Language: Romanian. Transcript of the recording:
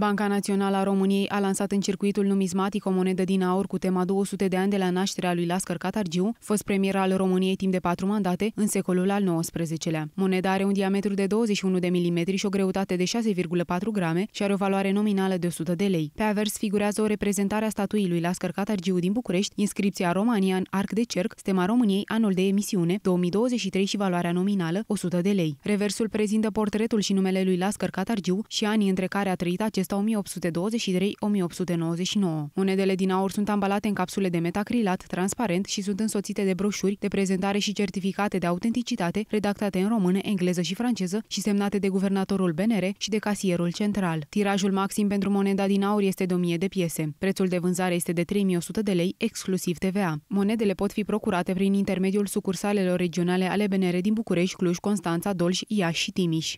Banca Națională a României a lansat în circuitul numismatic o monedă din aur cu tema 200 de ani de la nașterea lui Lascăr Catargiu, fost premier al României timp de patru mandate în secolul al XIX-lea. Moneda are un diametru de 21 de mm și o greutate de 6,4 grame și are o valoare nominală de 100 de lei. Pe avers figurează o reprezentare a statuii lui Lascăr Catargiu din București, inscripția România în arc de cerc, stema României, anul de emisiune, 2023 și valoarea nominală, 100 de lei. Reversul prezintă portretul și numele lui Lascăr Catargiu și anii între care a trăit acest acesta 1823-1899. Monedele din aur sunt ambalate în capsule de metacrilat transparent și sunt însoțite de broșuri de prezentare și certificate de autenticitate redactate în română, engleză și franceză și semnate de guvernatorul BNR și de casierul central. Tirajul maxim pentru moneda din aur este de 1000 de piese. Prețul de vânzare este de 3100 de lei, exclusiv TVA. Monedele pot fi procurate prin intermediul sucursalelor regionale ale BNR din București, Cluj, Constanța, Dolj, Iași și Timiș.